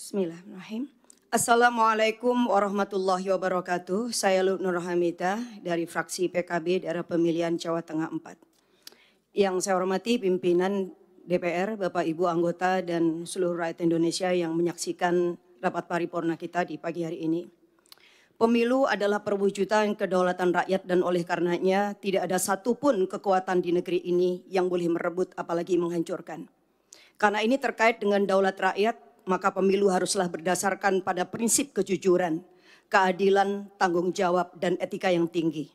Bismillahirrahmanirrahim. Assalamualaikum warahmatullahi wabarakatuh. Saya Lut Nur Hamida dari fraksi PKB daerah pemilihan Jawa Tengah 4. Yang saya hormati pimpinan DPR, Bapak Ibu anggota dan seluruh rakyat Indonesia yang menyaksikan rapat paripurna kita di pagi hari ini. Pemilu adalah perwujudan kedaulatan rakyat dan oleh karenanya tidak ada satupun kekuatan di negeri ini yang boleh merebut apalagi menghancurkan. Karena ini terkait dengan daulat rakyat, maka pemilu haruslah berdasarkan pada prinsip kejujuran, keadilan, tanggung jawab, dan etika yang tinggi.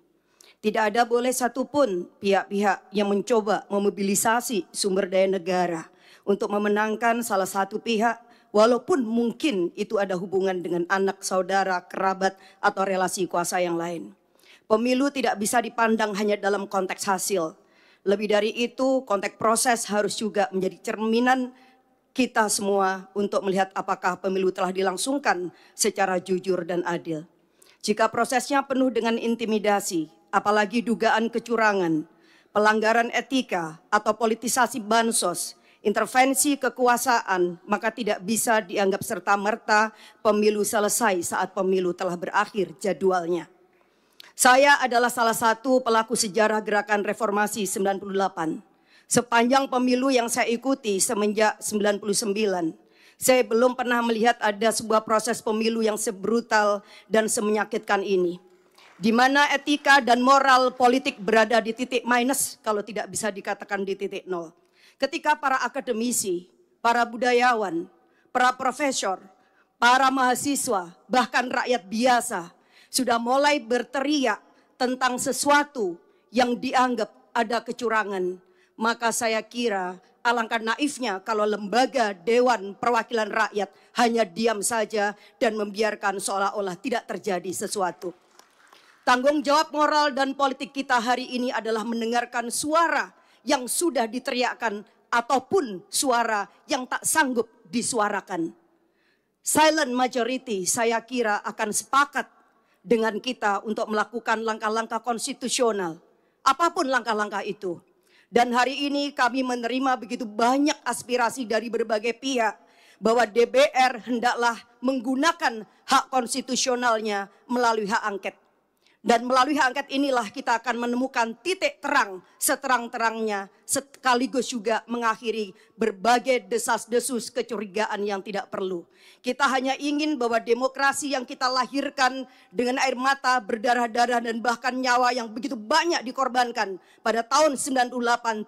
Tidak ada boleh satupun pihak-pihak yang mencoba memobilisasi sumber daya negara untuk memenangkan salah satu pihak walaupun mungkin itu ada hubungan dengan anak, saudara, kerabat, atau relasi kuasa yang lain. Pemilu tidak bisa dipandang hanya dalam konteks hasil. Lebih dari itu, konteks proses harus juga menjadi cerminan kita semua untuk melihat apakah pemilu telah dilangsungkan secara jujur dan adil. Jika prosesnya penuh dengan intimidasi, apalagi dugaan kecurangan, pelanggaran etika atau politisasi bansos, intervensi kekuasaan, maka tidak bisa dianggap serta-merta pemilu selesai saat pemilu telah berakhir jadwalnya. Saya adalah salah satu pelaku sejarah gerakan reformasi 98 Sepanjang pemilu yang saya ikuti semenjak 99, saya belum pernah melihat ada sebuah proses pemilu yang sebrutal dan semenyakitkan ini. Di mana etika dan moral politik berada di titik minus kalau tidak bisa dikatakan di titik nol. Ketika para akademisi, para budayawan, para profesor, para mahasiswa, bahkan rakyat biasa sudah mulai berteriak tentang sesuatu yang dianggap ada kecurangan, maka saya kira alangkah naifnya kalau lembaga Dewan Perwakilan Rakyat hanya diam saja dan membiarkan seolah-olah tidak terjadi sesuatu. Tanggung jawab moral dan politik kita hari ini adalah mendengarkan suara yang sudah diteriakkan ataupun suara yang tak sanggup disuarakan. Silent majority saya kira akan sepakat dengan kita untuk melakukan langkah-langkah konstitusional. Apapun langkah-langkah itu dan hari ini kami menerima begitu banyak aspirasi dari berbagai pihak bahwa DPR hendaklah menggunakan hak konstitusionalnya melalui hak angket. Dan melalui hak angket inilah kita akan menemukan titik terang seterang-terangnya sekaligus juga mengakhiri berbagai desas-desus kecurigaan yang tidak perlu. Kita hanya ingin bahwa demokrasi yang kita lahirkan dengan air mata, berdarah-darah dan bahkan nyawa yang begitu banyak dikorbankan pada tahun 98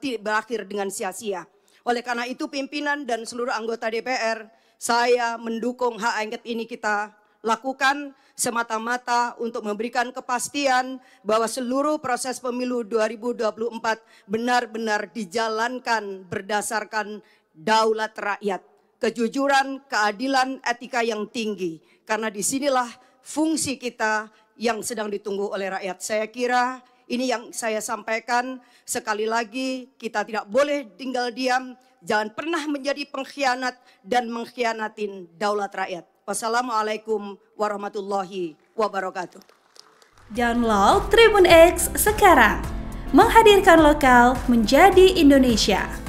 tidak berakhir dengan sia-sia. Oleh karena itu pimpinan dan seluruh anggota DPR, saya mendukung hak angket ini kita lakukan semata-mata untuk memberikan kepastian bahwa seluruh proses pemilu 2024 benar-benar dijalankan berdasarkan daulat rakyat, kejujuran, keadilan, etika yang tinggi. Karena disinilah fungsi kita yang sedang ditunggu oleh rakyat. Saya kira ini yang saya sampaikan sekali lagi kita tidak boleh tinggal diam, jangan pernah menjadi pengkhianat dan mengkhianatin daulat rakyat. Wassalamualaikum warahmatullahi wabarakatuh. Download Tribun X sekarang. Menghadirkan lokal menjadi Indonesia.